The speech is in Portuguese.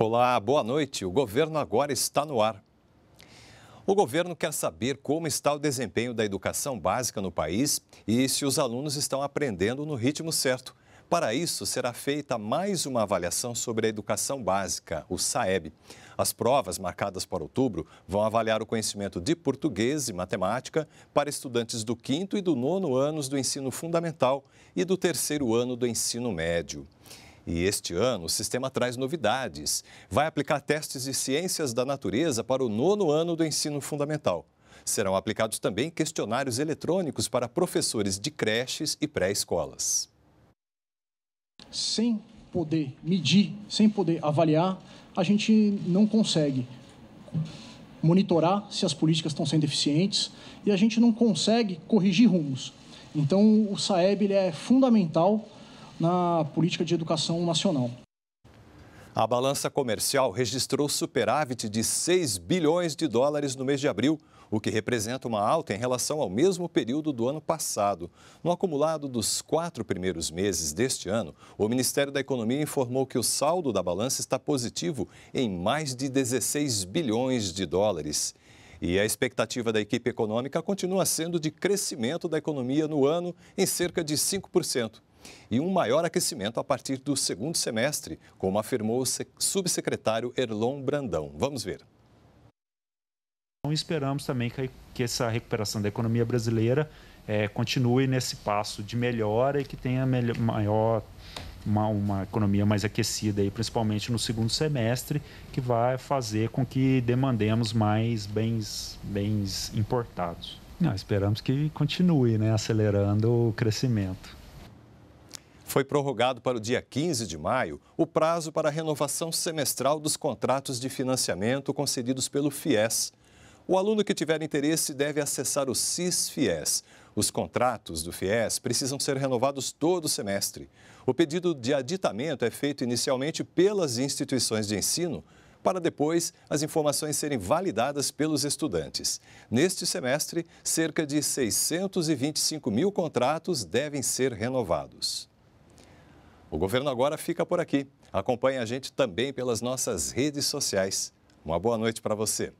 Olá, boa noite. O governo agora está no ar. O governo quer saber como está o desempenho da educação básica no país e se os alunos estão aprendendo no ritmo certo. Para isso, será feita mais uma avaliação sobre a educação básica, o SAEB. As provas marcadas para outubro vão avaliar o conhecimento de português e matemática para estudantes do quinto e do nono anos do ensino fundamental e do terceiro ano do ensino médio. E este ano o sistema traz novidades. Vai aplicar testes de ciências da natureza para o nono ano do ensino fundamental. Serão aplicados também questionários eletrônicos para professores de creches e pré-escolas. Sem poder medir, sem poder avaliar, a gente não consegue monitorar se as políticas estão sendo eficientes e a gente não consegue corrigir rumos. Então, o SAEB ele é fundamental na política de educação nacional. A balança comercial registrou superávit de 6 bilhões de dólares no mês de abril, o que representa uma alta em relação ao mesmo período do ano passado. No acumulado dos quatro primeiros meses deste ano, o Ministério da Economia informou que o saldo da balança está positivo em mais de 16 bilhões de dólares. E a expectativa da equipe econômica continua sendo de crescimento da economia no ano em cerca de 5% e um maior aquecimento a partir do segundo semestre, como afirmou o subsecretário Erlon Brandão. Vamos ver. Então, esperamos também que, que essa recuperação da economia brasileira é, continue nesse passo de melhora e que tenha melhor, maior uma, uma, economia mais aquecida, aí, principalmente no segundo semestre, que vai fazer com que demandemos mais bens, bens importados. Não, esperamos que continue né, acelerando o crescimento foi prorrogado para o dia 15 de maio o prazo para a renovação semestral dos contratos de financiamento concedidos pelo FIES. O aluno que tiver interesse deve acessar o CIS-FIES. Os contratos do FIES precisam ser renovados todo semestre. O pedido de aditamento é feito inicialmente pelas instituições de ensino, para depois as informações serem validadas pelos estudantes. Neste semestre, cerca de 625 mil contratos devem ser renovados. O Governo Agora fica por aqui. Acompanhe a gente também pelas nossas redes sociais. Uma boa noite para você.